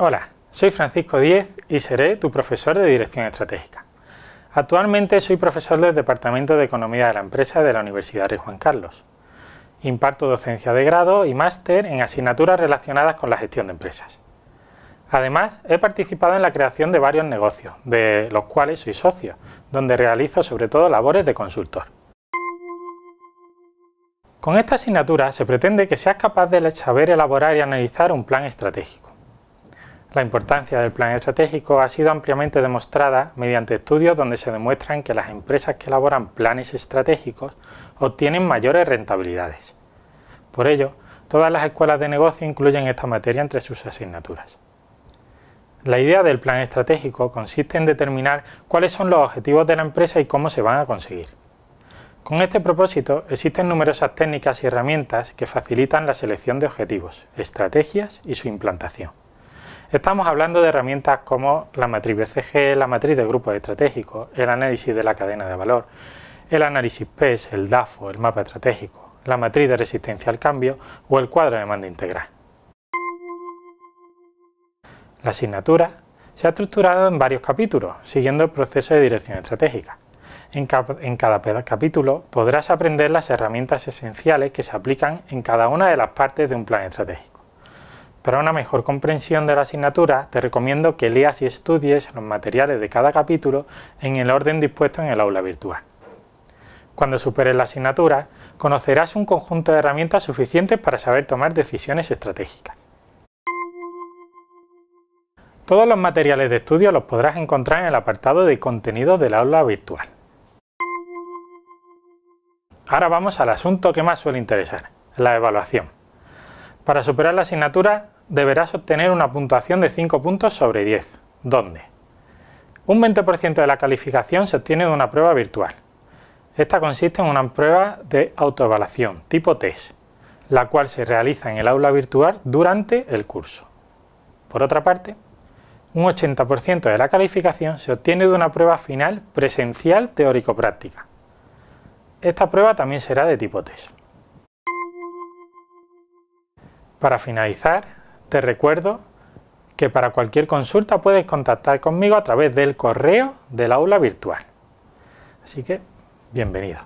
Hola, soy Francisco Díez y seré tu profesor de Dirección Estratégica. Actualmente soy profesor del Departamento de Economía de la Empresa de la Universidad de Juan Carlos. Imparto docencia de grado y máster en asignaturas relacionadas con la gestión de empresas. Además, he participado en la creación de varios negocios, de los cuales soy socio, donde realizo sobre todo labores de consultor. Con esta asignatura se pretende que seas capaz de saber elaborar y analizar un plan estratégico la importancia del plan estratégico ha sido ampliamente demostrada mediante estudios donde se demuestran que las empresas que elaboran planes estratégicos obtienen mayores rentabilidades. Por ello, todas las escuelas de negocio incluyen esta materia entre sus asignaturas. La idea del plan estratégico consiste en determinar cuáles son los objetivos de la empresa y cómo se van a conseguir. Con este propósito existen numerosas técnicas y herramientas que facilitan la selección de objetivos, estrategias y su implantación. Estamos hablando de herramientas como la matriz BCG, la matriz de grupos estratégicos, el análisis de la cadena de valor, el análisis PES, el DAFO, el mapa estratégico, la matriz de resistencia al cambio o el cuadro de demanda integral. La asignatura se ha estructurado en varios capítulos, siguiendo el proceso de dirección estratégica. En, en, cada capítulo podrás aprender las herramientas esenciales que se aplican en cada una de las partes de un plan estratégico. Para una mejor comprensión de la asignatura, te recomiendo que leas y estudies los materiales de cada capítulo en el orden dispuesto en el aula virtual. Cuando superes la asignatura, conocerás un conjunto de herramientas suficientes para saber tomar decisiones estratégicas. Todos los materiales de estudio los podrás encontrar en el apartado de Contenido del aula virtual. Ahora vamos al asunto que más suele interesar, la evaluación. Para superar la asignatura deberás obtener una puntuación de 5 puntos sobre 10. ¿Dónde? Un 20% de la calificación se obtiene de una prueba virtual. Esta consiste en una prueba de autoevaluación tipo test, la cual se realiza en el aula virtual durante el curso. Por otra parte, un 80% de la calificación se obtiene de una prueba final presencial teórico-práctica. Esta prueba también será de tipo test. Para finalizar, te recuerdo que para cualquier consulta puedes contactar conmigo a través del correo del aula virtual. Así que, bienvenido.